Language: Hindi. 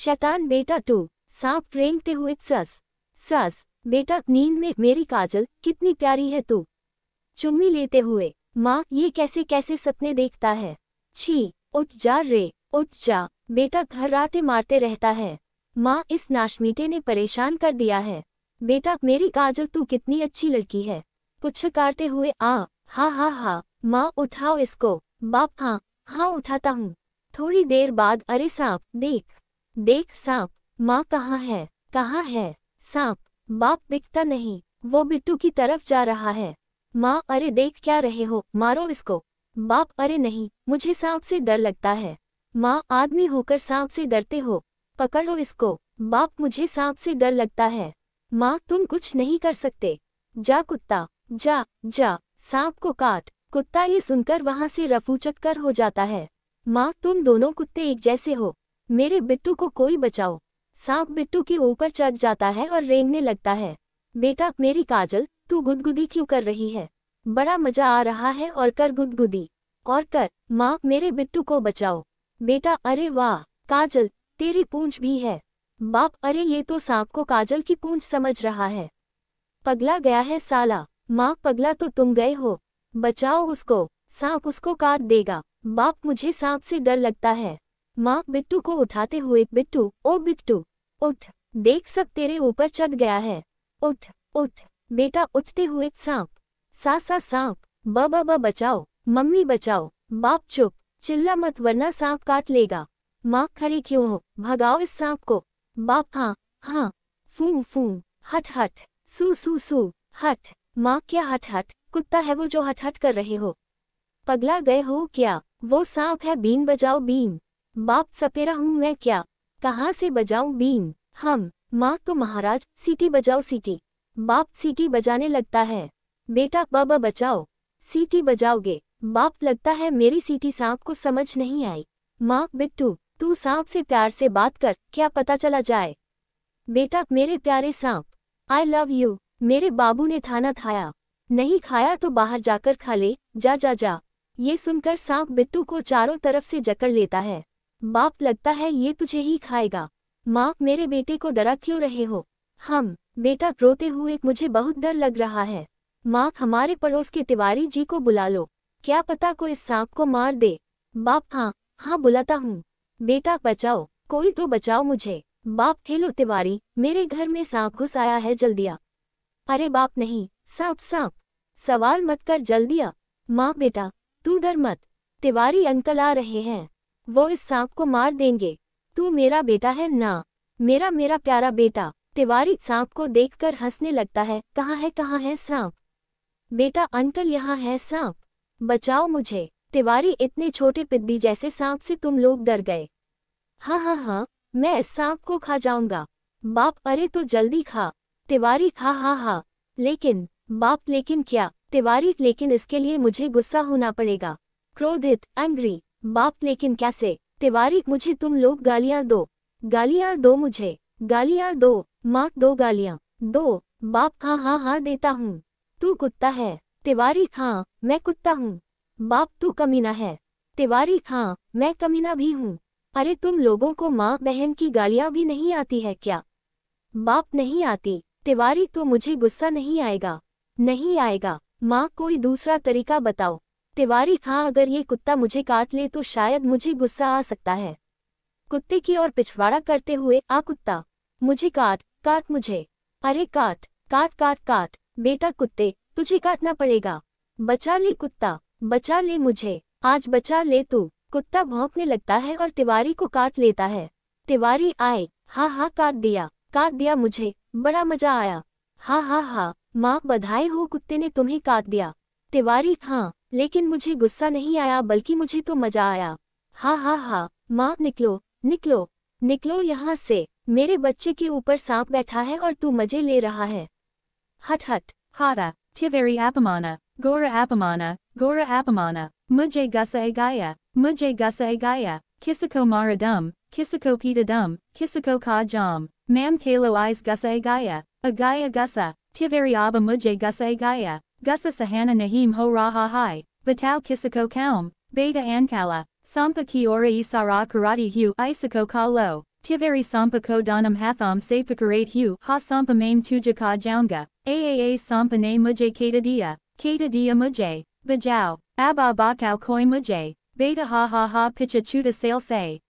शैतान बेटा टू सांप रेंगते हुए सस सस बेटा नींद में मेरी काजल कितनी प्यारी है तू चुम्मी लेते हुए माँ ये कैसे कैसे सपने देखता है छी उठ जा रे उठ जा बेटा घर राटे मारते रहता है माँ इस नाशमीटे ने परेशान कर दिया है बेटा मेरी काजल तू कितनी अच्छी लड़की है पुछकारते हुए आ हा हा हा माँ उठाओ इसको बाप हाँ हाँ उठाता हूँ थोड़ी देर बाद अरे सांप देख देख सांप माँ कहाँ है कहाँ है सांप बाप दिखता नहीं वो बिट्टू की तरफ जा रहा है माँ अरे देख क्या रहे हो मारो इसको बाप अरे नहीं मुझे सांप से डर लगता है माँ आदमी होकर सांप से डरते हो पकड़ो इसको बाप मुझे सांप से डर लगता है माँ तुम कुछ नहीं कर सकते जा कुत्ता जा जा सांप को काट कुत्ता ये सुनकर वहाँ से रफू चक्कर हो जाता है माँ तुम दोनों कुत्ते एक जैसे हो मेरे बिट्टू को कोई बचाओ सांप बिट्टू के ऊपर चढ़ जाता है और रेंगने लगता है बेटा मेरी काजल तू गुदगुदी क्यों कर रही है बड़ा मजा आ रहा है और कर गुदगुदी और कर माँ मेरे बिट्टू को बचाओ बेटा अरे वाह काजल तेरी पूंछ भी है बाप अरे ये तो सांप को काजल की पूंछ समझ रहा है पगला गया है साला माँ पगला तो तुम गए हो बचाओ उसको सांप उसको काट देगा बाप मुझे सांप से डर लगता है माँ बिट्टू को उठाते हुए बिट्टू ओ बिट्टू उठ देख सब तेरे ऊपर चढ़ गया है उठ उठ बेटा उठते हुए सांप सा सा सांप ब ब ब बचाओ मम्मी बचाओ बाप चुप चिल्ला मत वरना सांप काट लेगा माँ खड़ी क्यों हो भगाओ इस सांप को बाप हाँ हाँ फू फू हट हट सू सू सू हट माँ क्या हट हट कुत्ता है वो जो हट हट कर रहे हो पगला गए हो क्या वो सांप है बीन बजाओ बीन बाप सपेरा हूँ मैं क्या कहाँ से बजाऊं बीन हम माँ तो महाराज सीटी बजाओ सीटी बाप सीटी बजाने लगता है बेटा बाबा बचाओ सीटी बजाओगे बाप लगता है मेरी सीटी सांप को समझ नहीं आई माँ बिट्टू तू सांप से प्यार से बात कर क्या पता चला जाए बेटा मेरे प्यारे सांप आई लव यू मेरे बाबू ने थाना थाया नहीं खाया तो बाहर जाकर खा ले जा जा जा ये सुनकर सांप बिट्टू को चारों तरफ से जकड़ लेता है बाप लगता है ये तुझे ही खाएगा माँ मेरे बेटे को डरा क्यों रहे हो हम बेटा रोते हुए मुझे बहुत डर लग रहा है माँ हमारे पड़ोस के तिवारी जी को बुला लो क्या पता को इस सांप को मार दे बाप हाँ हाँ बुलाता हूँ बेटा बचाओ कोई तो बचाओ मुझे बाप खेलो तिवारी मेरे घर में सांप घुस आया है जल्दिया अरे बाप नहीं सांप सांप सवाल मत कर जल्दिया माँ बेटा तू डर मत तिवारी अंकल आ रहे हैं वो इस सांप को मार देंगे तू मेरा बेटा है ना मेरा मेरा प्यारा बेटा तिवारी सांप को देखकर हंसने लगता है कहाँ है कहाँ है सांप बेटा अंकल यहाँ है सांप बचाओ मुझे तिवारी इतने छोटे पिद्दी जैसे सांप से तुम लोग डर गए हाँ हाँ हाँ मैं इस सांप को खा जाऊंगा बाप अरे तो जल्दी खा तिवारी खा हाँ, हाँ हाँ लेकिन बाप लेकिन क्या तिवारी लेकिन इसके लिए मुझे गुस्सा होना पड़ेगा क्रोधित एंग्री बाप लेकिन कैसे तिवारी मुझे तुम लोग गालियां दो गालियां दो मुझे गालियां दो माँ दो गालियां दो बाप हाँ हाँ हाँ देता हूँ तू कुत्ता है तिवारी हाँ मैं कुत्ता हूँ बाप तू कमीना है तिवारी हाँ मैं कमीना भी हूँ अरे तुम लोगों को माँ बहन की गालियां भी नहीं आती है क्या बाप नहीं आती तिवारी तो मुझे गुस्सा नहीं आएगा नहीं आएगा माँ कोई दूसरा तरीका बताओ तिवारी खां अगर ये कुत्ता मुझे काट ले तो शायद मुझे गुस्सा आ सकता है कुत्ते की ओर पिछवाड़ा करते हुए आ कुत्ता मुझे काट काट मुझे अरे काट काट काट काट बेटा कुत्ते तुझे काटना पड़ेगा बचा ले कुत्ता बचा ले मुझे आज बचा ले तू कुत्ता भौंकने लगता है और तिवारी को काट लेता है तिवारी आए हाँ हाँ काट दिया काट दिया मुझे बड़ा मजा आया हाँ हाँ हाँ माँ बधाई हो कुत्ते ने तुम्हें काट दिया तिवारी हाँ लेकिन मुझे गुस्सा नहीं आया बल्कि मुझे तो मजा आया हाँ हाँ हाँ माँ निकलो निकलो निकलो यहाँ से मेरे बच्चे के ऊपर सांप बैठा है और तू मजे ले रहा है हट हट हारा ठिवेरी अपमाना गोर अपमाना गोर माना मुझे गुस्सा गाया मुझे गुस्सा गाया किसको मारा दम किसको पीटा दम किसको खा जाम मैम खेलो आइस गुस्सा गाया अगाया गुस्सा ठिवेरी आप मुझे गुस्सा गाया Gusa Sahana Nahim Ho Raha Hai, Batau kisiko Kaum, Beta Ankala, Sampa Ora Isara Karate Hu Isako lo Tiveri Sampa Ko Donam Hatham Sapakarate Hu Ha Sampa Mame Tujaka Jaunga, Aaa Sampa Ne Mujay Kata Dia, Kata Dia Mujay, Bajau, Abba Bakau Koi Mujay, Beta Ha Ha Ha Picha Chuta Sale Say,